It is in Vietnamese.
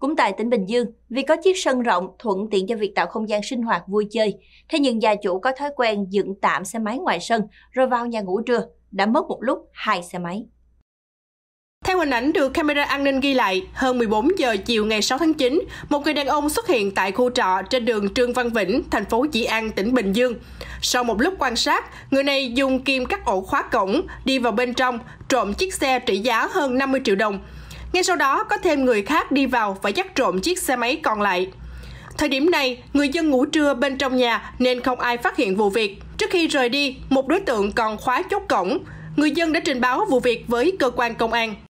Cũng tại tỉnh Bình Dương, vì có chiếc sân rộng thuận tiện cho việc tạo không gian sinh hoạt vui chơi, thế nhưng gia chủ có thói quen dựng tạm xe máy ngoài sân rồi vào nhà ngủ trưa, đã mất một lúc hai xe máy. Theo hình ảnh được camera an ninh ghi lại, hơn 14 giờ chiều ngày 6 tháng 9, một người đàn ông xuất hiện tại khu trọ trên đường Trương Văn Vĩnh, thành phố Dĩ An, tỉnh Bình Dương. Sau một lúc quan sát, người này dùng kim cắt ổ khóa cổng, đi vào bên trong, trộm chiếc xe trị giá hơn 50 triệu đồng. Ngay sau đó có thêm người khác đi vào và dắt trộm chiếc xe máy còn lại. Thời điểm này, người dân ngủ trưa bên trong nhà nên không ai phát hiện vụ việc. Trước khi rời đi, một đối tượng còn khóa chốt cổng. Người dân đã trình báo vụ việc với cơ quan công an.